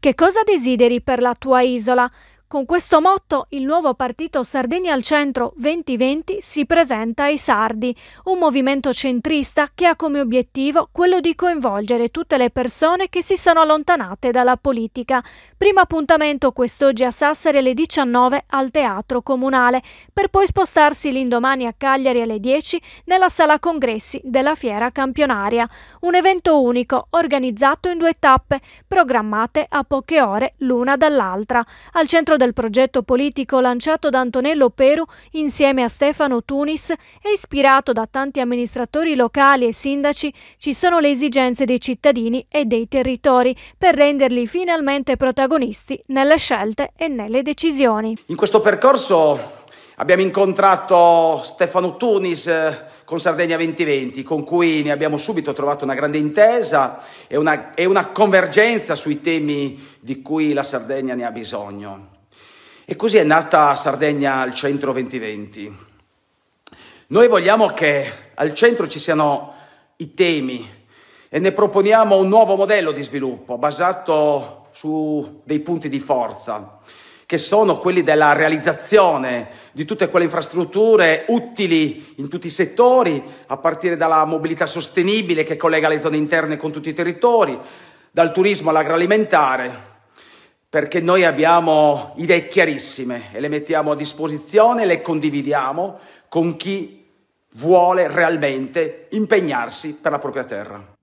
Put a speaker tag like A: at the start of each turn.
A: Che cosa desideri per la tua isola? Con questo motto il nuovo partito Sardegna al Centro 2020 si presenta ai Sardi, un movimento centrista che ha come obiettivo quello di coinvolgere tutte le persone che si sono allontanate dalla politica. Primo appuntamento quest'oggi a Sassari alle 19 al Teatro Comunale, per poi spostarsi l'indomani a Cagliari alle 10 nella Sala Congressi della Fiera Campionaria. Un evento unico organizzato in due tappe, programmate a poche ore l'una dall'altra. Al centro del progetto politico lanciato da Antonello Peru insieme a Stefano Tunis e ispirato da tanti amministratori locali e sindaci, ci sono le esigenze dei cittadini e dei territori per renderli finalmente protagonisti nelle scelte e nelle decisioni.
B: In questo percorso abbiamo incontrato Stefano Tunis eh, con Sardegna 2020, con cui ne abbiamo subito trovato una grande intesa e una, e una convergenza sui temi di cui la Sardegna ne ha bisogno. E così è nata Sardegna al centro 2020. Noi vogliamo che al centro ci siano i temi e ne proponiamo un nuovo modello di sviluppo basato su dei punti di forza che sono quelli della realizzazione di tutte quelle infrastrutture utili in tutti i settori, a partire dalla mobilità sostenibile che collega le zone interne con tutti i territori, dal turismo all'agroalimentare, perché noi abbiamo idee chiarissime e le mettiamo a disposizione, le condividiamo con chi vuole realmente impegnarsi per la propria terra.